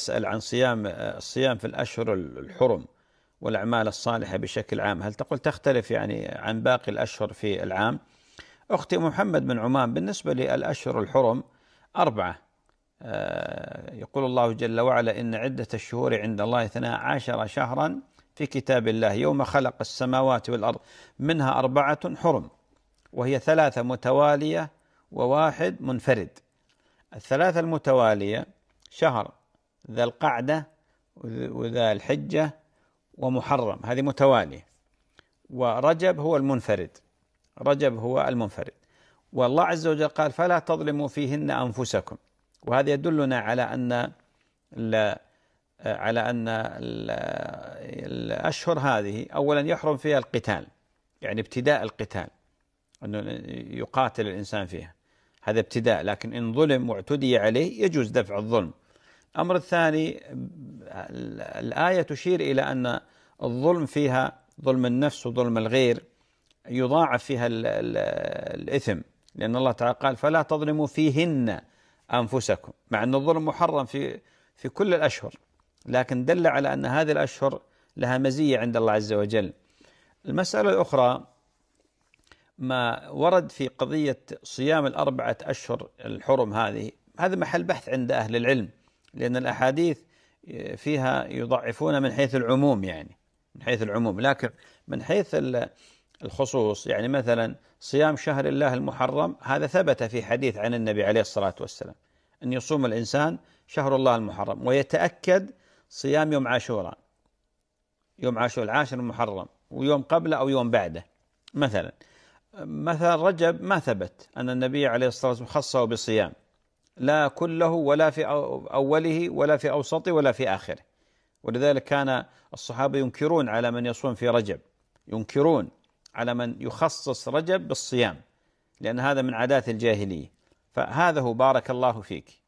أسأل عن صيام الصيام في الأشهر الحرم والأعمال الصالحة بشكل عام هل تقول تختلف يعني عن باقي الأشهر في العام أختي محمد من عمان بالنسبة للأشهر الحرم أربعة آه، يقول الله جل وعلا إن عدة الشهور عند الله اثنا عشر شهرا في كتاب الله يوم خلق السماوات والأرض منها أربعة حرم وهي ثلاثة متوالية وواحد منفرد الثلاثة المتوالية شهر ذا القعدة وذا الحجة ومحرم هذه متوالية ورجب هو المنفرد رجب هو المنفرد والله عز وجل قال فلا تظلموا فيهن أنفسكم وهذا يدلنا على أن على أن الأشهر هذه أولا يحرم فيها القتال يعني ابتداء القتال أنه يقاتل الإنسان فيها هذا ابتداء لكن إن ظلم واعتدي عليه يجوز دفع الظلم الأمر الثاني الآية تشير إلى أن الظلم فيها ظلم النفس وظلم الغير يضاعف فيها الـ الـ الإثم لأن الله تعالى قال فلا تظلموا فيهن أنفسكم مع أن الظلم محرم في في كل الأشهر لكن دل على أن هذه الأشهر لها مزية عند الله عز وجل المسألة الأخرى ما ورد في قضية صيام الأربعة أشهر الحرم هذه هذا محل بحث عند أهل العلم لأن الأحاديث آه، فيها يضعفون من حيث العموم يعني من حيث العموم لكن من حيث الخصوص يعني مثلا صيام شهر الله المحرم هذا ثبت في حديث عن النبي عليه الصلاة والسلام أن يصوم الإنسان شهر الله المحرم ويتأكد صيام يوم عاشوراء يوم عاشوراء العاشر المحرم ويوم قبله أو يوم بعده مثلا مثلا رجب ما ثبت أن النبي عليه الصلاة والسلام خصه بصيام لا كله ولا في أوله ولا في أوسطه ولا في آخره ولذلك كان الصحابة ينكرون على من يصوم في رجب ينكرون على من يخصص رجب بالصيام لأن هذا من عادات الجاهلية فهذا هو بارك الله فيك